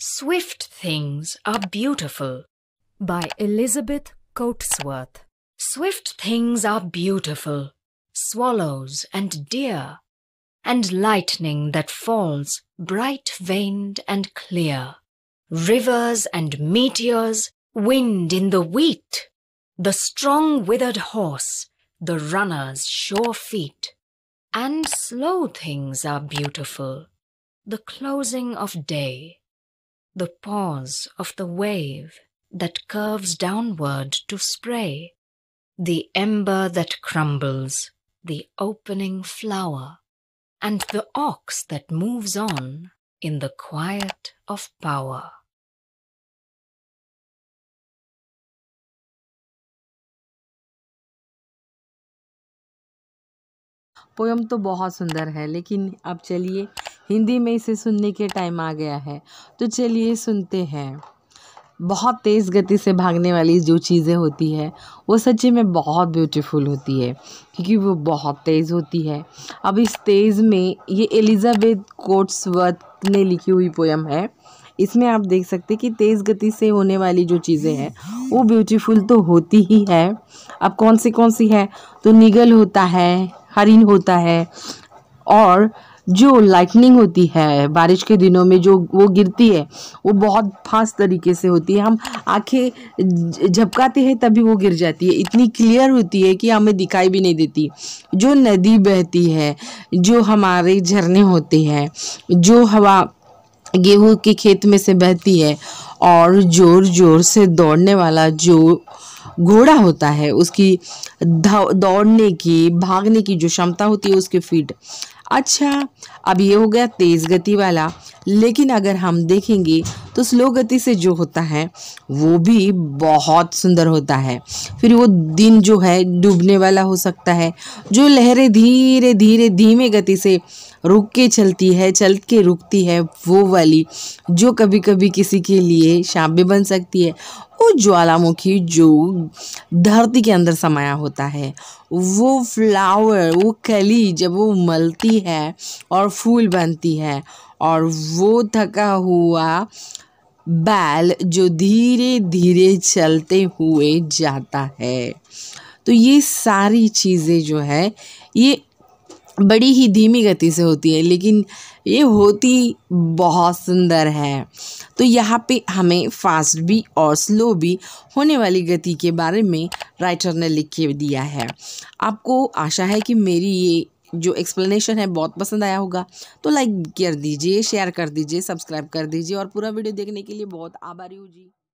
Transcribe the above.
Swift Things Are Beautiful by Elizabeth Coatsworth. Swift things are beautiful, swallows and deer, and lightning that falls, bright veined and clear, rivers and meteors, wind in the wheat, the strong withered horse, the runner's sure feet. And slow things are beautiful, the closing of day, the pause of the wave that curves downward to spray, the ember that crumbles, the opening flower, and the ox that moves on in the quiet of power. Poem तो बहुत सुंदर है लेकिन अब चलिए हिंदी में इसे सुनने के टाइम आ गया है तो चलिए सुनते हैं बहुत तेज़ गति से भागने वाली जो चीज़ें होती है वो सच्ची में बहुत ब्यूटीफुल होती है क्योंकि वो बहुत तेज़ होती है अब इस तेज़ में ये एलिजाबेथ कोट्सवर्थ ने लिखी हुई पोयम है इसमें आप देख सकते हैं कि तेज़ गति से होने वाली जो चीज़ें हैं वो ब्यूटीफुल तो होती ही है अब कौन सी कौन सी है तो निगल होता है हरिन होता है और जो लाइटनिंग होती है बारिश के दिनों में जो वो गिरती है वो बहुत फास्ट तरीके से होती है हम आंखें झपकाते हैं तभी वो गिर जाती है इतनी क्लियर होती है कि हमें दिखाई भी नहीं देती जो नदी बहती है जो हमारे झरने होते हैं जो हवा गेहूँ के खेत में से बहती है और ज़ोर ज़ोर से दौड़ने वाला जो घोड़ा होता है उसकी दौड़ने की भागने की जो क्षमता होती है उसके फीट अच्छा अब ये हो गया तेज़ गति वाला लेकिन अगर हम देखेंगे तो स्लो गति से जो होता है वो भी बहुत सुंदर होता है फिर वो दिन जो है डूबने वाला हो सकता है जो लहरें धीरे धीरे धीमे गति से रुक के चलती है चल के रुकती है वो वाली जो कभी कभी किसी के लिए शाम भी बन सकती है वो ज्वालामुखी जो धरती के अंदर समाया होता है वो फ्लावर वो कली जब वो मलती है और फूल बनती है और वो थका हुआ बैल जो धीरे धीरे चलते हुए जाता है तो ये सारी चीज़ें जो है ये बड़ी ही धीमी गति से होती है लेकिन ये होती बहुत सुंदर है तो यहाँ पे हमें फास्ट भी और स्लो भी होने वाली गति के बारे में राइटर ने लिख के दिया है आपको आशा है कि मेरी ये जो एक्सप्लेनेशन है बहुत पसंद आया होगा तो लाइक कर दीजिए शेयर कर दीजिए सब्सक्राइब कर दीजिए और पूरा वीडियो देखने के लिए बहुत आभारी हूँ जी